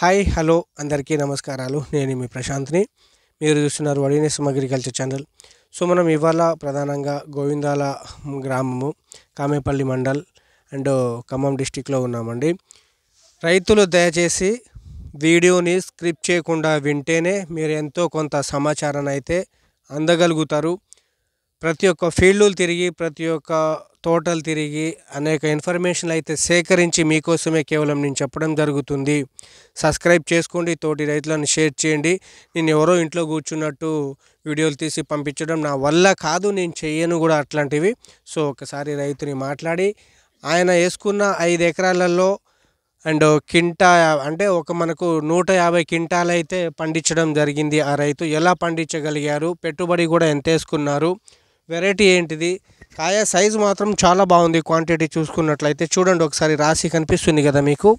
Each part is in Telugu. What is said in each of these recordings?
హాయ్ హలో అందరికీ నమస్కారాలు నేను మీ ప్రశాంత్ని మీరు చూస్తున్నారు వడినేస్ అగ్రికల్చర్ ఛానల్ సో మనం ఇవాళ ప్రధానంగా గోవిందాల గ్రామము కామేపల్లి మండల్ అండ్ ఖమ్మం డిస్టిక్లో ఉన్నామండి రైతులు దయచేసి వీడియోని స్క్రిప్ట్ చేయకుండా వింటేనే మీరు ఎంతో కొంత సమాచారాన్ని అయితే అందగలుగుతారు ప్రతి ఒక్క ఫీల్డ్లు తిరిగి ప్రతి ఒక్క తోటలు తిరిగి అనేక ఇన్ఫర్మేషన్లు అయితే సేకరించి మీకోసమే కేవలం నేను చెప్పడం జరుగుతుంది సబ్స్క్రైబ్ చేసుకోండి తోటి రైతులను షేర్ చేయండి నేను ఎవరో ఇంట్లో కూర్చున్నట్టు వీడియోలు తీసి పంపించడం నా వల్ల కాదు నేను చేయను కూడా అట్లాంటివి సో ఒకసారి రైతుని మాట్లాడి ఆయన వేసుకున్న ఐదు ఎకరాలలో అండ్ కింటా అంటే ఒక మనకు నూట యాభై కింటాలు అయితే పండించడం జరిగింది ఆ రైతు ఎలా పండించగలిగారు పెట్టుబడి కూడా ఎంత వేసుకున్నారు వెరైటీ ఏంటిది కాయ సైజు మాత్రం చాలా బాగుంది క్వాంటిటీ చూసుకున్నట్లయితే చూడండి ఒకసారి రాసి కనిపిస్తుంది కదా మీకు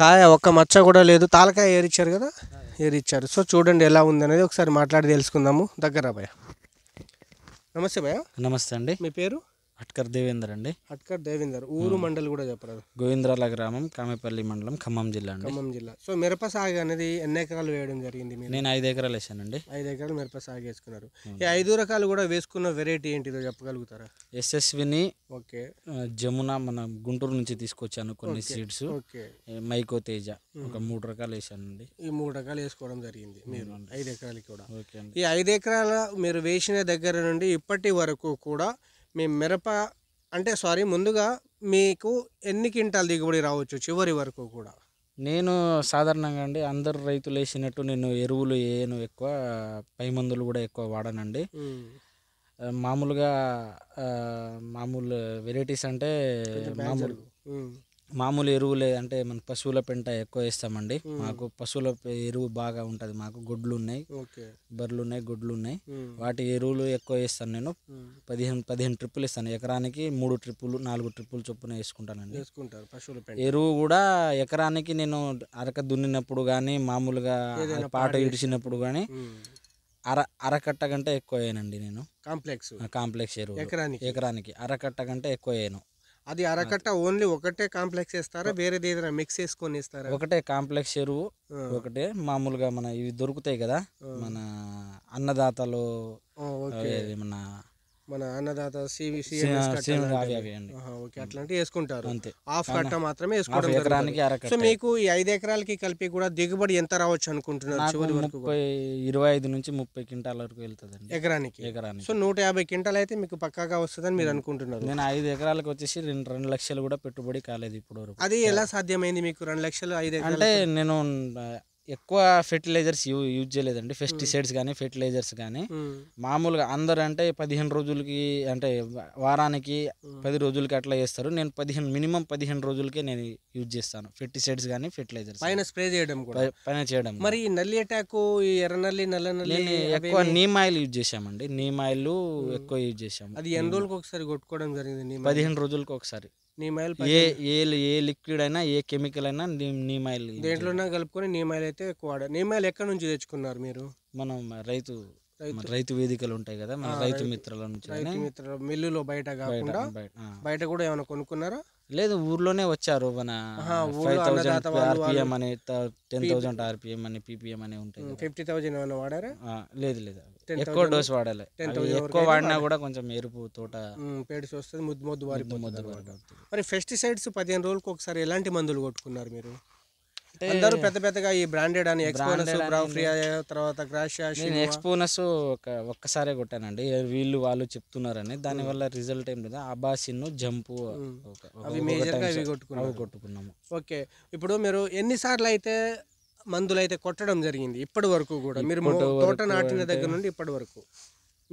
కాయ ఒక్క మచ్చ కూడా లేదు తాలకాయ ఏరిచ్చారు కదా ఏరిచ్చారు సో చూడండి ఎలా ఉంది అనేది ఒకసారి మాట్లాడి తెలుసుకుందాము దగ్గర భయ నమస్తే భయ నమస్తే అండి మీ పేరు హట్కర్ దేవేందర్ అండి హట్కర్ దేవేందర్ ఊరు మండల్ కూడా చెప్పరాదు గోవిందరాల గ్రామం కామేపల్లి మండలం ఖమ్మం జిల్లా అండి ఖమ్మం జిల్లా సో మిరప సాగు అనేది ఎన్ని ఎకరాలు వేయడం జరిగింది నేను ఐదు ఎకరాలు వేసానండి ఐదు ఎకరాలు మిరప సాగు వేసుకున్నారు ఈ ఐదు రకాలు కూడా వేసుకున్న వెరైటీ ఏంటిదో చెప్పగలుగుతారా ఎస్ఎస్విని ఓకే జమున మన గుంటూరు నుంచి తీసుకొచ్చాను కొన్ని సీడ్స్ ఓకే మైకో తేజ ఒక మూడు రకాలు వేసానండి ఈ మూడు రకాలు వేసుకోవడం జరిగింది మీరు ఐదు ఎకరాలకి కూడా ఓకే ఈ ఐదు ఎకరాల మీరు వేసిన దగ్గర నుండి ఇప్పటి వరకు కూడా మీ మిరప అంటే సారీ ముందుగా మీకు ఎన్ని క్వింటాల్ దిగుబడి రావచ్చు చివరి వరకు కూడా నేను సాధారణంగా అండి అందరు రైతులు వేసినట్టు నేను ఎరువులు ఏను ఎక్కువ పై మందులు కూడా ఎక్కువ వాడనండి మామూలుగా మామూలు వెరైటీస్ అంటే మామూలు మామూలు ఎరువులే అంటే మన పశువుల పెంట ఎక్కువ వేస్తామండి మాకు పశువుల ఎరువు బాగా ఉంటుంది మాకు గుడ్లు ఉన్నాయి బర్రెలు ఉన్నాయి గుడ్లు ఉన్నాయి వాటి ఎరువులు ఎక్కువ వేస్తాను నేను పదిహేను పదిహేను ట్రిప్పులు ఇస్తాను ఎకరానికి మూడు ట్రిప్పులు నాలుగు ట్రిప్పులు చొప్పున వేసుకుంటానండి ఎరువు కూడా ఎకరానికి నేను అరక దున్నినప్పుడు కానీ మామూలుగా పాట ఇడిచినప్పుడు కానీ అర అరకట్ట కంటే ఎక్కువ అయ్యానండి నేను కాంప్లెక్స్ కాంప్లెక్స్ ఎరువు ఎకరానికి ఎకరానికి అరకట్ట కంటే ఎక్కువ అయ్యాను అది అరకట్ట ఓన్లీ ఒకటే కాంప్లెక్స్ వేస్తారా వేరేది ఏదైనా మిక్స్ చేసుకొని ఇస్తారా ఒకటే కాంప్లెక్స్ ఎరువు ఒకటే మామూలుగా మన ఇవి దొరుకుతాయి కదా మన అన్నదాతలు మన మన అన్నదాత సివి ఓకే అట్లాంటివి వేసుకుంటారు హాఫ్ కట్ట మాత్రమే వేసుకోవడం సో మీకు ఈ ఐదు ఎకరాలకి కలిపి కూడా దిగుబడి ఎంత రావచ్చు అనుకుంటున్నారు ఇరవై ఐదు నుంచి ముప్పై క్వింటాల వరకు వెళ్తుంది ఎకరానికి ఎకరానికి సో నూట యాభై క్వింటాలు అయితే మీకు పక్కాగా వస్తుందని మీరు అనుకుంటున్నారు నేను ఐదు ఎకరాలకు వచ్చేసి రెండు రెండు లక్షలు కూడా పెట్టుబడి కాలేదు ఇప్పుడు అది ఎలా సాధ్యమైంది మీకు రెండు లక్షలు ఐదు అంటే నేను ఎక్కువ ఫెర్టిలైజర్స్ యూజ్ చేయలేదండి పెస్టిసైడ్స్ కానీ ఫెర్టిలైజర్స్ కానీ మామూలుగా అందరు అంటే పదిహేను రోజులకి అంటే వారానికి పది రోజులకి అట్లా చేస్తారు నేను పదిహేను మినిమం పదిహేను రోజులకే నేను యూజ్ చేస్తాను ఫెర్టిసైడ్స్ కానీ ఫెర్టిలైజర్స్ పైన స్ప్రే చేయడం పైన చేయడం మరి నల్లి అటాక్ ఎర్ర నల్లి నల్ల నల్లి ఎక్కువ నీమ్ ఆయిల్ యూజ్ చేసామండి నీమ్ ఆయిల్ ఎక్కువ యూజ్ చేసాము అది ఎన్ని రోజులకు ఒకసారి కొట్టుకోవడం జరిగింది పదిహేను రోజులకు ఒకసారి నీమాయిల్ ఏ ఏ ఏ లిక్విడ్ అయినా ఏ కెమికల్ అయినా నీమాయిల్ దేంట్లోనే కలుపుకొని నీమాయిల్ అయితే ఎక్కువ వాడారు నీమాయిల్ ఎక్కడ నుంచి తెచ్చుకున్నారు మీరు మనం రైతు రైతు వేదికలు ఉంటాయి కదా మన రైతు మిత్రుల నుంచి రైతు మిత్రుల మిల్లులో బయట కాకుండా బయట కూడా ఏమైనా కొనుక్కున్నారా లేదు ఊర్లోనే వచ్చారు మన ఫైవ్ థౌసండ్ ఆర్పిఎం అని టెన్ థౌసండ్ ఆర్పిఎం అని పిపిఎం అని ఉంటాయి ఫిఫ్టీ థౌసండ్ ఏమైనా వాడారా లేదు లేదు ఎక్కువ డోస్ వాడాలి ఎక్కువ వాడినా కూడా కొంచెం ఎరుపు తోట పేడిసి వస్తుంది ముద్దు ముద్దు వారి మరి పెస్టిసైడ్స్ పదిహేను రోజులకు ఒకసారి ఎలాంటి మందులు కొట్టుకున్నారు మీరు అందరూ పెద్ద పెద్దగా ఈ బ్రాండెడ్ అని ఎక్స్పోనస్ బ్రాఫ్రీ తర్వాత క్రాష్ నేను ఎక్స్పోనస్ ఒక ఒక్కసారే కొట్టానండి వీళ్ళు వాళ్ళు చెప్తున్నారని దానివల్ల రిజల్ట్ ఏం లేదు అబాసిన్ జంప్ అవి మేజర్గా ఇవి కొట్టుకున్నాము కొట్టుకున్నాము ఓకే ఇప్పుడు మీరు ఎన్నిసార్లు అయితే మందులు అయితే కొట్టడం జరిగింది ఇప్పటి వరకు కూడా మీరు తోట నాటిన దగ్గర నుండి ఇప్పటి వరకు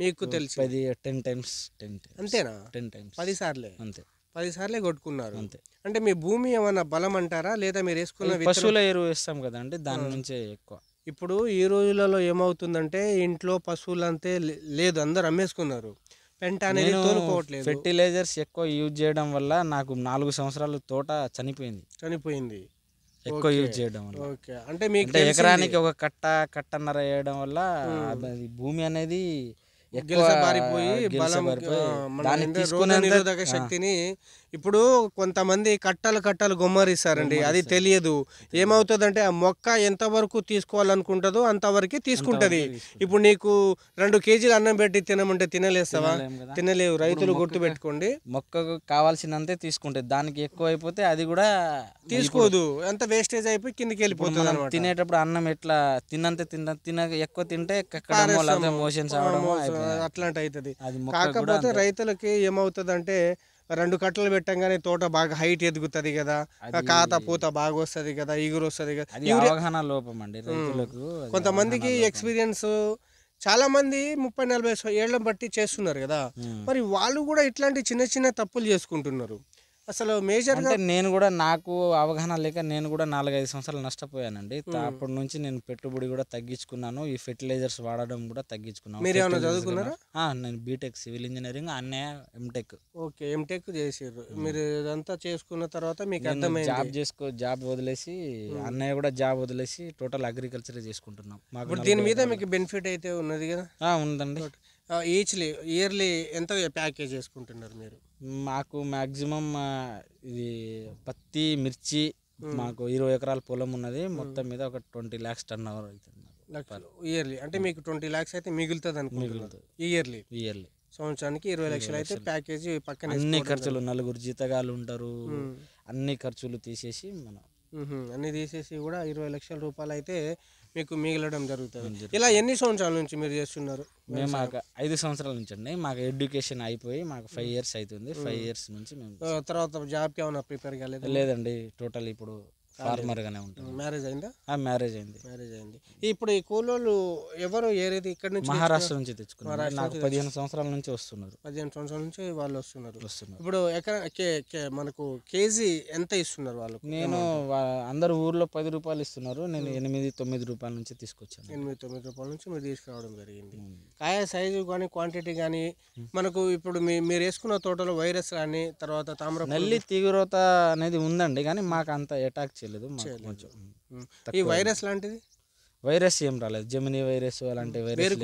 మీకు తెలుసు పది టెన్ టైమ్స్ టెన్ అంతేనా టెన్ టైమ్స్ పది సార్లు అంతే పదిసార్లే కొట్టుకున్నారు అంతే అంటే మీ భూమి ఏమైనా బలం అంటారా లేదా మీరు వేసుకున్న పశువుల ఎరువు వేస్తాం కదండి దాని నుంచే ఎక్కువ ఇప్పుడు ఈ రోజులలో ఏమవుతుందంటే ఇంట్లో పశువులు అంతే లేదు అందరు అమ్మేసుకున్నారు పెంట అనేది తోలుకోవట్లేదు ఫెర్టిలైజర్స్ ఎక్కువ యూజ్ చేయడం వల్ల నాకు నాలుగు సంవత్సరాలు తోట చనిపోయింది చనిపోయింది ఎక్కువ యూజ్ చేయడం వల్ల ఓకే అంటే మీకు ఎకరానికి ఒక కట్ట కట్టన్నర వేయడం వల్ల భూమి అనేది ఎక్కువ దాన్ని తీసుకునే శక్తిని ఇప్పుడు కొంతమంది కట్టలు కట్టలు గుమ్మరిస్తారండి అది తెలియదు ఏమవుతుందంటే ఆ మొక్క ఎంతవరకు తీసుకోవాలనుకుంటుందో అంతవరకు తీసుకుంటుంది ఇప్పుడు నీకు రెండు కేజీలు అన్నం పెట్టి తినమంటే తినలేస్తావా తినలేవు రైతులు గుర్తు పెట్టుకోండి మొక్కకు కావాల్సినంతే తీసుకుంటుంది దానికి ఎక్కువ అయిపోతే అది కూడా తీసుకోదు ఎంత వేస్టేజ్ అయిపోయి కిందకి వెళ్ళిపోతుంది తినేటప్పుడు అన్నం ఎట్లా తిన్నంత తిన్న తిన ఎక్కువ తింటే అట్లాంటి అవుతుంది కాకపోతే రైతులకి ఏమవుతుంది అంటే రెండు కట్టలు పెట్టంగానే తోట బాగా హైట్ ఎదుగుతుంది కదా కాత పూత బాగా వస్తుంది కదా ఈగురు వస్తుంది కదా లోపం అండి కొంతమందికి ఎక్స్పీరియన్స్ చాలా మంది ముప్పై నలభై ఏళ్ళ బట్టి చేస్తున్నారు కదా మరి వాళ్ళు కూడా ఇట్లాంటి చిన్న చిన్న తప్పులు చేసుకుంటున్నారు అసలు మేజర్ అంటే నేను కూడా నాకు అవగాహన లేక నేను కూడా నాలుగైదు సంవత్సరాలు నష్టపోయానండి hmm. అప్పటి నుంచి నేను పెట్టుబడి కూడా తగ్గించుకున్నాను ఈ ఫెర్టిలైజర్స్ వాడడం కూడా తగ్గించుకున్నాను మీరు ఏమైనా చదువుకున్నారా నేను బీటెక్ సివిల్ ఇంజనీరింగ్ అన్నయ్య ఎంటెక్ ఓకే ఎంటెక్ చేసారు hmm. మీరు ఇదంతా చేసుకున్న తర్వాత మీకు అర్థమైంది జాబ్ చేసుకో జాబ్ వదిలేసి hmm. అన్నయ్య కూడా జాబ్ వదిలేసి టోటల్ అగ్రికల్చర్ చేసుకుంటున్నాం మాకు దీని మీద మీకు బెనిఫిట్ అయితే ఉన్నది కదా ఉందండి ఈచ్లీ ఇయర్లీ ఎంత ప్యాకేజ్ చేసుకుంటున్నారు మీరు మాకు మ్యాక్సిమం ఇది పత్తి మిర్చి మాకు ఇరవై ఎకరాల పొలం ఉన్నది మొత్తం మీద ఒక ట్వంటీ ల్యాక్స్ టర్న్ అవర్ అవుతుంది ఇయర్లీ అంటే మీకు ట్వంటీ ల్యాక్స్ అయితే మిగులుతుంది అనుకుంటుంది ఇయర్లీ ఇయర్లీ సంవత్సరానికి ఇరవై లక్షలు అయితే ప్యాకేజీ పక్కన అన్ని ఖర్చులు నలుగురు జీతగాలు ఉంటారు అన్ని ఖర్చులు తీసేసి మనం అన్ని తీసేసి కూడా ఇరవై లక్షల రూపాయలు అయితే మీకు మిగలడం జరుగుతుంది ఇలా ఎన్ని సంవత్సరాల నుంచి మీరు చేస్తున్నారు మేము మాకు ఐదు సంవత్సరాల నుంచి అండి మాకు ఎడ్యుకేషన్ అయిపోయి మాకు ఫైవ్ ఇయర్స్ అవుతుంది ఫైవ్ ఇయర్స్ నుంచి మేము తర్వాత జాబ్కి ఏమైనా ప్రిపేర్ కాలేదు లేదండి టోటల్ ఇప్పుడు ఫార్మర్గానే ఉంటాను మ్యారేజ్ అయిందా మ్యారేజ్ అయింది మ్యారేజ్ అయింది ఇప్పుడు ఈ కూలోళ్ళు ఎవరు ఏరేది ఇక్కడ నుంచి మహారాష్ట్ర నుంచి తెచ్చుకున్నారు నాకు పదిహేను సంవత్సరాల నుంచి వస్తున్నారు పదిహేను సంవత్సరాల నుంచి వాళ్ళు వస్తున్నారు వస్తున్నారు ఇప్పుడు ఎక్కడ మనకు కేజీ ఎంత ఇస్తున్నారు వాళ్ళు నేను అందరు ఊర్లో పది రూపాయలు ఇస్తున్నారు నేను ఎనిమిది తొమ్మిది రూపాయల నుంచి తీసుకొచ్చాను ఎనిమిది తొమ్మిది రూపాయల నుంచి మీరు తీసుకురావడం జరిగింది కాయ సైజు కానీ క్వాంటిటీ కానీ మనకు ఇప్పుడు మీరు వేసుకున్న తోటలో వైరస్ కానీ తర్వాత తామ్ర నల్లి తీవ్రత అనేది ఉందండి కానీ మాకు అంత అటాక్ చేయలేదు కొంచెం ఈ వైరస్ లాంటిది వైరస్ ఏం రాలేదు జమినీ వైరస్ అలాంటి వైరస్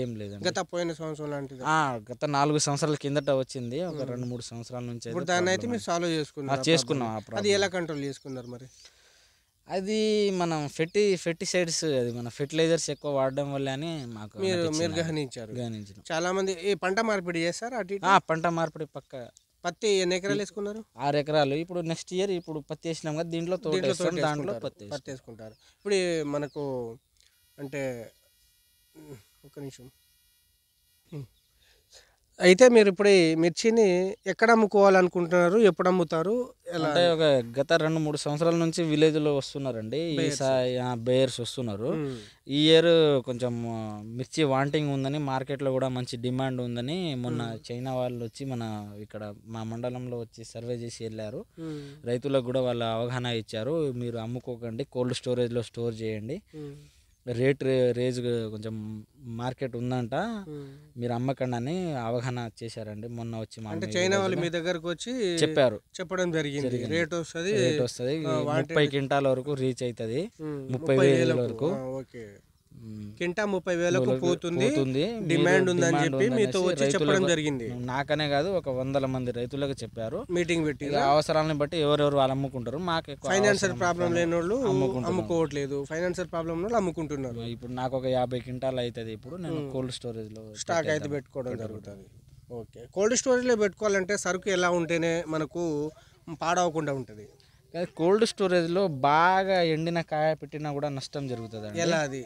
ఏం లేదు గత పోయిన సంవత్సరం లాంటిది గత నాలుగు సంవత్సరాల కిందట వచ్చింది ఒక రెండు మూడు సంవత్సరాల నుంచి ఇప్పుడు దాన్ని అయితే మీరు సాల్వ్ చేసుకున్నాం చేసుకున్నాం అది ఎలా కంట్రోల్ చేసుకున్నారు మరి అది మనం ఫెట్టి ఫెర్టిసైడ్స్ అది మన ఫెర్టిలైజర్స్ ఎక్కువ వాడడం వల్ల అని మాకు మీరు మీరు గహనించారు చాలా మంది ఈ పంట మార్పిడి చేస్తారు అటు పంట మార్పిడి పక్క పత్తి ఎన్ని ఎకరాలు వేసుకున్నారు ఆరు ఎకరాలు ఇప్పుడు నెక్స్ట్ ఇయర్ ఇప్పుడు పత్తి వేసినాం కదా దీంట్లో దాంట్లో పత్తి పత్తి వేసుకుంటారు ఇప్పుడు మనకు అంటే ఒక నిమిషం అయితే మీరు ఇప్పుడు ఈ మిర్చిని ఎక్కడ అమ్ముకోవాలనుకుంటున్నారు ఎప్పుడు అమ్ముతారు అంటే ఒక గత రెండు మూడు సంవత్సరాల నుంచి విలేజ్లో వస్తున్నారండి ఈ బేయర్స్ వస్తున్నారు ఈ ఇయర్ కొంచెం మిర్చి వాంటింగ్ ఉందని మార్కెట్లో కూడా మంచి డిమాండ్ ఉందని మొన్న చైనా వాళ్ళు వచ్చి మన ఇక్కడ మా మండలంలో వచ్చి సర్వే చేసి వెళ్ళారు రైతులకు కూడా వాళ్ళ అవగాహన ఇచ్చారు మీరు అమ్ముకోకండి కోల్డ్ స్టోరేజ్లో స్టోర్ చేయండి రేట్ రేజ్ కొంచెం మార్కెట్ ఉందంట మీరు అమ్మకండి అని అవగాహన చేశారండి మొన్న వచ్చి అంటే చైనా వాళ్ళు మీ దగ్గరకు వచ్చి చెప్పారు చెప్పడం జరిగింది రేట్ వస్తుంది రేట్ వస్తుంది ముప్పై క్వింటాల్ వరకు రీచ్ అవుతుంది ముప్పై వేల వరకు కింటా ముప్పై వేలకు పోతుంది డిమాండ్ ఉందని చెప్పి మీతో వచ్చి చెప్పడం జరిగింది నాకనే కాదు ఒక వందల మంది రైతులకు చెప్పారు మీటింగ్ పెట్టి అవసరాలను బట్టి ఎవరెవరు వాళ్ళు అమ్ముకుంటారు మాకు ఫైనాన్షియల్ ప్రాబ్లం లేని వాళ్ళు అమ్ముకోవట్లేదు ఫైనాన్షియల్ ప్రాబ్లం వాళ్ళు అమ్ముకుంటున్నారు ఇప్పుడు నాకు ఒక యాభై క్వింటాలు అవుతుంది ఇప్పుడు నేను కోల్డ్ స్టోరేజ్ లో స్టాక్ అయితే పెట్టుకోవడం జరుగుతుంది ఓకే కోల్డ్ స్టోరేజ్లో పెట్టుకోవాలంటే సరుకు ఎలా ఉంటేనే మనకు పాడవకుండా ఉంటుంది కోల్డ్ స్టోరేజ్లో బాగా ఎండిన కాయ పెట్టినా కూడా నష్టం జరుగుతుంది ఎలా అది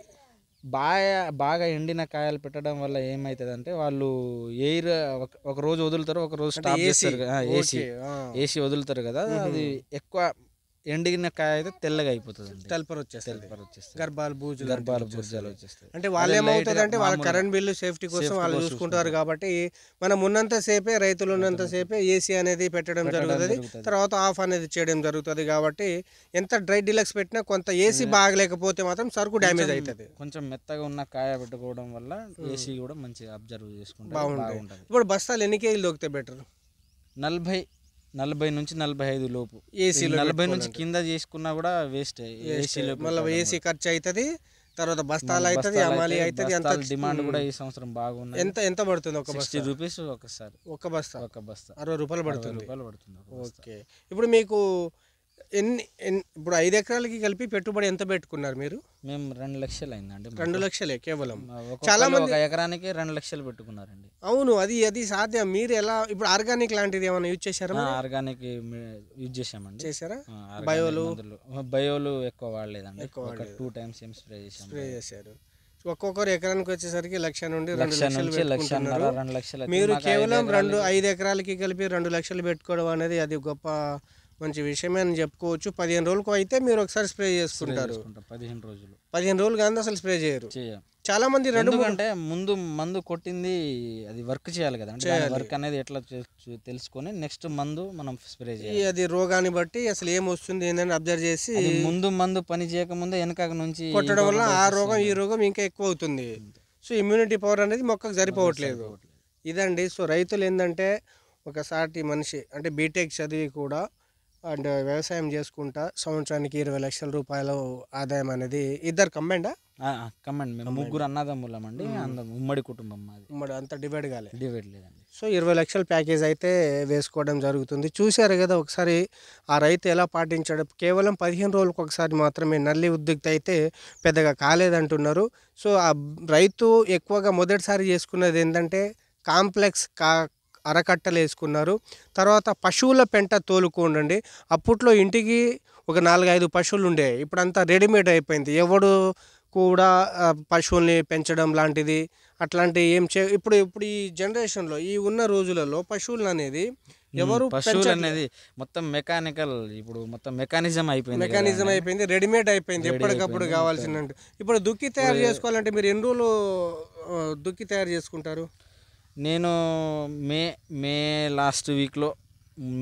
బాగా బాగా ఎండిన కాయలు పెట్టడం వల్ల ఏమవుతుందంటే వాళ్ళు ఎయిర్ ఒక రోజు వదులుతారు ఒక రోజు స్టాప్ చేస్తారు ఏసీ ఏసీ వదులుతారు కదా అది ఎక్కువ ఎండిగిన కాయ అయితే తెల్లగా అయిపోతుంది తెల్పర్ వచ్చేస్తుంది వచ్చేస్తుంది గర్భాలు బూజు గర్భాలు బూజాలు వచ్చేస్తాయి అంటే వాళ్ళు ఏమవుతుంది అంటే వాళ్ళ కరెంట్ బిల్లు సేఫ్టీ కోసం వాళ్ళు చూసుకుంటారు కాబట్టి మనం ఉన్నంత సేపే రైతులు ఉన్నంత సేపే ఏసీ అనేది పెట్టడం జరుగుతుంది తర్వాత ఆఫ్ అనేది చేయడం జరుగుతుంది కాబట్టి ఎంత డ్రై డిలక్స్ పెట్టినా కొంత ఏసీ బాగలేకపోతే మాత్రం సరుకు డ్యామేజ్ అవుతుంది కొంచెం మెత్తగా ఉన్న కాయ పెట్టుకోవడం వల్ల ఏసీ hmm. కూడా మంచిగా అబ్జర్వ్ చేసుకుంటాం బాగుంటుంది ఇప్పుడు బస్తాలు ఎన్ని కేజీలు దొరికితే బెటర్ నలభై నలభై నుంచి నలభై ఐదు లోపు ఏసీ నలభై నుంచి కింద చేసుకున్నా కూడా వేస్ట్ ఏసీ మళ్ళీ ఏసీ ఖర్చు అవుతుంది తర్వాత బస్తాలు అవుతుంది అమాలి అవుతుంది అంత డిమాండ్ hmm. కూడా ఈ సంవత్సరం బాగుంది ఎంత ఎంత పడుతుంది ఒక సిక్స్టీ రూపీస్ ఒకసారి ఒక బస్తా ఒక బస్తా అరవై రూపాయలు పడుతుంది రూపాయలు పడుతుంది ఓకే ఇప్పుడు మీకు ఎన్ని ఇప్పుడు ఐదు ఎకరాలకి కలిపి పెట్టుబడి ఎంత పెట్టుకున్నారు మీరు మేము రెండు లక్షలు అయిందండి రెండు లక్షలే కేవలం చాలా మంది ఎకరానికి రెండు లక్షలు పెట్టుకున్నారండి అవును అది అది సాధ్యం మీరు ఎలా ఇప్పుడు ఆర్గానిక్ లాంటిది ఏమైనా యూజ్ చేశారా ఆర్గానిక్ యూజ్ చేశామండి చేశారా బయోలు బయోలు ఎక్కువ వాడలేదండి ఎక్కువ టూ టైమ్స్ ఏం స్ప్రే చేశాం స్ప్రే చేశారు ఒక్కొక్కరు ఎకరానికి వచ్చేసరికి లక్ష నుండి రెండు లక్షలు మీరు కేవలం రెండు ఐదు ఎకరాలకి కలిపి రెండు లక్షలు పెట్టుకోవడం అనేది అది గొప్ప మంచి విషయమే అని చెప్పుకోవచ్చు పదిహేను రోజులకు అయితే మీరు ఒకసారి స్ప్రే చేసుకుంటారు పదిహేను రోజులు పదిహేను రోజులు కానీ అసలు స్ప్రే చేయరు చాలా మంది రెండు అంటే ముందు మందు కొట్టింది అది వర్క్ చేయాలి కదా అంటే వర్క్ అనేది ఎట్లా తెలుసుకొని నెక్స్ట్ మందు మనం స్ప్రే చేయాలి అది రోగాన్ని బట్టి అసలు ఏం వస్తుంది అబ్జర్వ్ చేసి ముందు మందు పని చేయకముందు వెనక నుంచి కొట్టడం వల్ల ఆ రోగం ఈ రోగం ఇంకా ఎక్కువ అవుతుంది సో ఇమ్యూనిటీ పవర్ అనేది మొక్కకు సరిపోవట్లేదు ఇదండి సో రైతులు ఏంటంటే ఒకసారి మనిషి అంటే బీటెక్ చదివి కూడా అండ్ వ్యవసాయం చేసుకుంటా సంవత్సరానికి ఇరవై లక్షల రూపాయలు ఆదాయం అనేది ఇద్దరు కమ్మండా కమ్మండి మేము ముగ్గురు అన్నదమ్ములం అండి అందరం ఉమ్మడి కుటుంబం మాది ఉమ్మడి అంత డివైడ్ కాలేదు డివైడ్ లేదండి సో ఇరవై లక్షల ప్యాకేజ్ అయితే వేసుకోవడం జరుగుతుంది చూశారు కదా ఒకసారి ఆ రైతు ఎలా పాటించాడు కేవలం పదిహేను రోజులకు ఒకసారి మాత్రమే నల్లి ఉద్యుక్త అయితే పెద్దగా కాలేదంటున్నారు సో ఆ రైతు ఎక్కువగా మొదటిసారి చేసుకున్నది ఏంటంటే కాంప్లెక్స్ కా అరకట్టలు వేసుకున్నారు తర్వాత పశువుల పెంట తోలుకోండి అప్పట్లో ఇంటికి ఒక నాలుగైదు పశువులు ఉండే ఇప్పుడంతా రెడీమేడ్ అయిపోయింది ఎవడు కూడా పశువుల్ని పెంచడం లాంటిది అట్లాంటి ఏం చే ఇప్పుడు ఇప్పుడు ఈ జనరేషన్లో ఈ ఉన్న రోజులలో పశువులు అనేది ఎవరు పశువులు అనేది మొత్తం మెకానికల్ ఇప్పుడు మొత్తం మెకానిజం అయిపోయింది మెకానిజం అయిపోయింది రెడీమేడ్ అయిపోయింది ఎప్పటికప్పుడు కావాల్సిన ఇప్పుడు దుక్కి తయారు చేసుకోవాలంటే మీరు ఎన్ని రోజులు దుక్కి తయారు చేసుకుంటారు నేను మే మే లాస్ట్ వీక్లో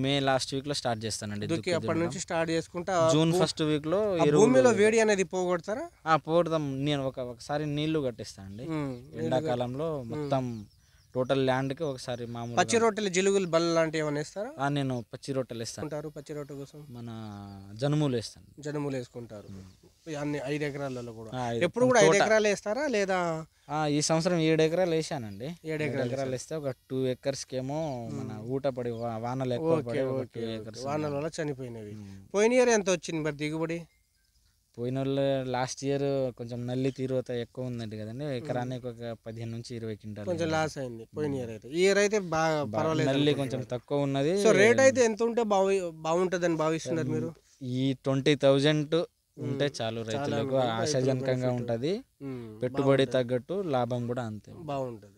మే లాస్ట్ వీక్లో స్టార్ట్ చేస్తానండి దుక్కి అప్పటి నుంచి స్టార్ట్ చేసుకుంటా జూన్ ఫస్ట్ వీక్లో భూమిలో వేడి అనేది పోగొడతారా ఆ పోగొడతాం నేను ఒక ఒకసారి నీళ్లు అండి ఎండాకాలంలో మొత్తం టోటల్ ల్యాండ్కి ఒకసారి మామూలు పచ్చి రొట్టెలు జిలుగులు బల్ల లాంటివి ఏమైనా ఇస్తారా నేను పచ్చి రొట్టెలు ఇస్తాను పచ్చి రొట్టె కోసం మన జనుములు వేస్తాను జనుములు వేసుకుంటారు అన్ని ఐదు ఎకరాలలో కూడా ఎప్పుడు కూడా ఐదు ఎకరాలు వేస్తారా లేదా ఈ సంవత్సరం ఏడు ఎకరాలు వేసానండి ఏడు ఎకరాలు వేస్తే ఒక టూ ఎకర్స్కి ఏమో మన ఊట పడి వానలు ఎక్కువ వానల వల్ల చనిపోయినవి పోయిన ఇయర్ ఎంత వచ్చింది మరి దిగుబడి పోయిన లాస్ట్ ఇయర్ కొంచెం నల్లి తీరువత ఎక్కువ ఉందండి కదండి ఎకరానికి ఒక పదిహేను నుంచి ఇరవై క్వింటాలు కొంచెం లాస్ అయింది పోయిన ఇయర్ అయితే ఈ ఇయర్ అయితే బాగా పర్వాలేదు నల్లి కొంచెం తక్కువ ఉన్నది సో రేట్ అయితే ఎంత ఉంటే బాగు బాగుంటుందని భావిస్తున్నారు మీరు ఈ ట్వంటీ థౌజండ్ ఉంటే చాలు రైతులకు ఆశాజనకంగా ఉంటుంది పెట్టుబడి తగ్గట్టు లాభం కూడా అంతే బాగుంటుంది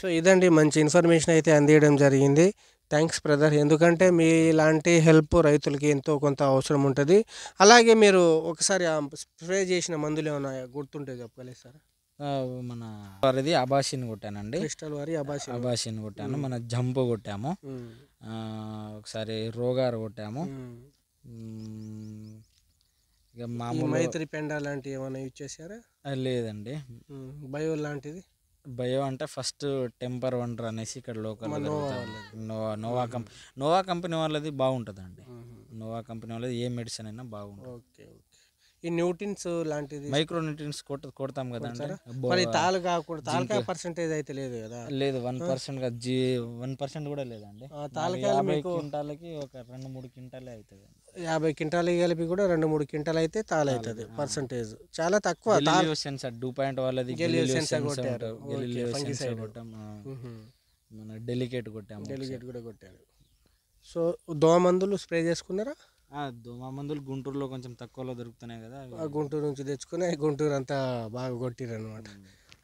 సో ఇదండి మంచి ఇన్ఫర్మేషన్ అయితే అందియడం జరిగింది థ్యాంక్స్ బ్రదర్ ఎందుకంటే మీ ఇలాంటి హెల్ప్ రైతులకి ఎంతో కొంత అవసరం ఉంటుంది అలాగే మీరు ఒకసారి స్ప్రే చేసిన మందులు ఏమైనా గుర్తుంటే సార్ మన వారిది అబాషిన్ కొట్టానండి క్రిస్టల్ వారి అబాషిన్ అబాషిన్ కొట్టాను మన జంపు కొట్టాము ఒకసారి రోగారు కొట్టాము ఇక మామూలు మైత్రి పెండ లాంటివి ఏమైనా యూజ్ చేశారా లేదండి బయో లాంటిది బయో అంటే ఫస్ట్ టెంపర్ వండర్ అనేసి ఇక్కడ local Nova Nova company Nova company వాళ్ళది బాగుంటుందండి నోవా కంపెనీ వాళ్ళది ఏ మెడిసిన్ అయినా బాగుంటుంది ఓకే ఈ న్యూట్రిన్స్ లాంటిది మైక్రో న్యూట్రిన్స్ కొడతాం కదా మరి తాలూకా కాకుండా పర్సెంటేజ్ అయితే లేదు కదా లేదు వన్ పర్సెంట్ కదా జీ వన్ పర్సెంట్ కూడా లేదండి తాలకాయలు క్వింటాలకి ఒక రెండు మూడు క్వింటాలే అవుతుంది యాభై క్వింటాలు కలిపి కూడా రెండు మూడు క్వింటాలు అయితే తాలు అవుతుంది పర్సెంటేజ్ చాలా తక్కువ డూ పాయింట్ వాళ్ళది మన డెలికేట్ కొట్టాము డెలికేట్ కూడా కొట్టారు సో దోమందులు స్ప్రే చేసుకున్నారా మందులు గుంటూరులో కొంచెం తక్కువలో దొరుకుతున్నాయి కదా ఆ గుంటూరు నుంచి తెచ్చుకుని గుంటూరు అంతా బాగా కొట్టిరు అనమాట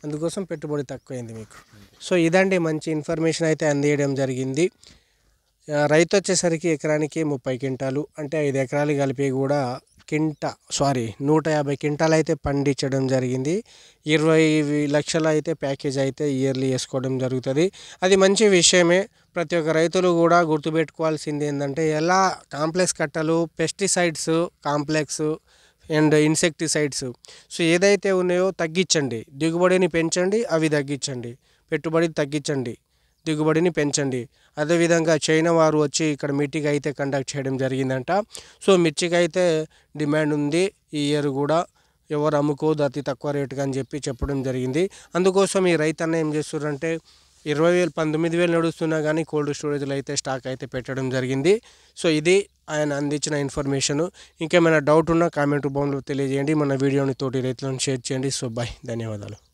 అందుకోసం పెట్టుబడి తక్కువైంది మీకు సో ఇదండి మంచి ఇన్ఫర్మేషన్ అయితే అందియడం జరిగింది రైతు వచ్చేసరికి ఎకరానికి ముప్పై క్వింటాలు అంటే ఐదు ఎకరాలు కలిపి కూడా కింట సారీ నూట యాభై క్వింటాలు అయితే పండించడం జరిగింది ఇరవై లక్షలు అయితే ప్యాకేజ్ అయితే ఇయర్లీ వేసుకోవడం జరుగుతుంది అది మంచి విషయమే ప్రతి ఒక్క రైతులు కూడా గుర్తుపెట్టుకోవాల్సింది ఏంటంటే ఎలా కాంప్లెక్స్ కట్టలు pesticides complex and insecticides so ఏదైతే ఉన్నాయో తగ్గించండి దిగుబడిని పెంచండి అవి తగ్గించండి పెట్టుబడి తగ్గించండి దిగుబడిని పెంచండి అదేవిధంగా చైనా వారు వచ్చి ఇక్కడ మిర్చికి అయితే కండక్ట్ చేయడం జరిగిందంట సో మిర్చికి అయితే డిమాండ్ ఉంది ఈ ఇయర్ కూడా ఎవరు అమ్ముకోదు అతి తక్కువ రేటుగా అని చెప్పి చెప్పడం జరిగింది అందుకోసం ఈ రైతన్న ఏం చేస్తున్నారంటే ఇరవై వేలు పంతొమ్మిది వేలు నడుస్తున్నా కానీ కోల్డ్ స్టోరేజ్లో అయితే స్టాక్ అయితే పెట్టడం జరిగింది సో ఇది ఆయన అందించిన ఇన్ఫర్మేషన్ ఇంకేమైనా డౌట్ ఉన్నా కామెంట్ రూపంలో తెలియజేయండి మన వీడియోని తోటి రైతులను షేర్ చేయండి సో బాయ్ ధన్యవాదాలు